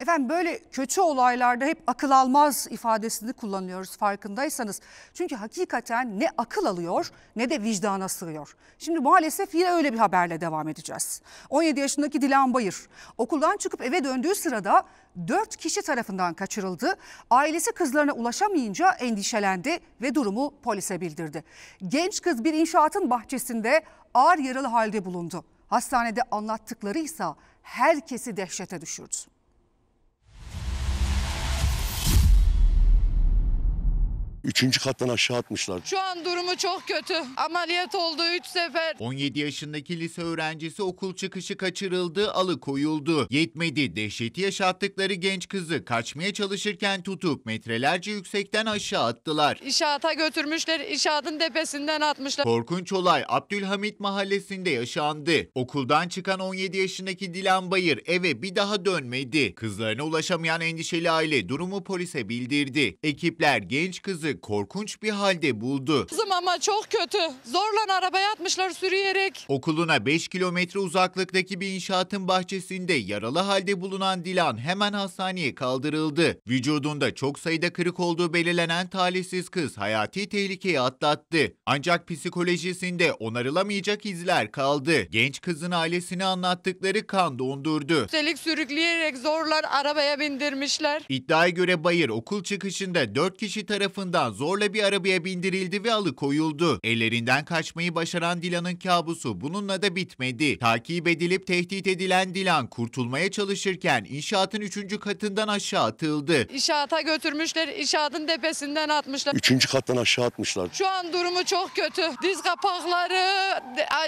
Efendim böyle kötü olaylarda hep akıl almaz ifadesini kullanıyoruz farkındaysanız. Çünkü hakikaten ne akıl alıyor ne de vicdana sığıyor. Şimdi maalesef yine öyle bir haberle devam edeceğiz. 17 yaşındaki Dilan Bayır okuldan çıkıp eve döndüğü sırada 4 kişi tarafından kaçırıldı. Ailesi kızlarına ulaşamayınca endişelendi ve durumu polise bildirdi. Genç kız bir inşaatın bahçesinde ağır yaralı halde bulundu. Hastanede anlattıkları ise herkesi dehşete düşürdü. Üçüncü kattan aşağı atmışlar. Şu an durumu çok kötü. Ameliyat oldu 3 sefer. 17 yaşındaki lise öğrencisi okul çıkışı kaçırıldı, alıkoyuldu. Yetmedi. Dehşeti yaşattıkları genç kızı kaçmaya çalışırken tutup metrelerce yüksekten aşağı attılar. İşaata götürmüşler, işaatın tepesinden atmışlar. Korkunç olay Abdülhamit mahallesinde yaşandı. Okuldan çıkan 17 yaşındaki Dilan Bayır eve bir daha dönmedi. Kızlarına ulaşamayan endişeli aile durumu polise bildirdi. Ekipler genç kızı korkunç bir halde buldu. Kızım ama çok kötü. Zorla arabaya atmışlar sürüyerek. Okuluna 5 kilometre uzaklıktaki bir inşaatın bahçesinde yaralı halde bulunan Dilan hemen hastaneye kaldırıldı. Vücudunda çok sayıda kırık olduğu belirlenen talihsiz kız hayati tehlikeyi atlattı. Ancak psikolojisinde onarılamayacak izler kaldı. Genç kızın ailesini anlattıkları kan dondurdu. Üstelik sürükleyerek zorlar arabaya bindirmişler. İddiaya göre Bayır okul çıkışında 4 kişi tarafından tarafından zorla bir arabaya bindirildi ve alıkoyuldu. Ellerinden kaçmayı başaran Dilan'ın kabusu bununla da bitmedi. Takip edilip tehdit edilen Dilan kurtulmaya çalışırken inşaatın 3. katından aşağı atıldı. İnşaata götürmüşler, inşaatın tepesinden atmışlar. Üçüncü kattan aşağı atmışlar. Şu an durumu çok kötü. Diz kapakları,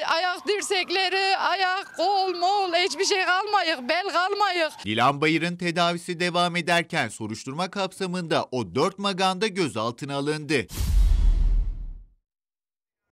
ayak dirsekleri, ayak, kol, mol hiçbir şey kalmayık, bel kalmayık. Dilan Bayır'ın tedavisi devam ederken soruşturma kapsamında o dört maganda gözaltına alındı.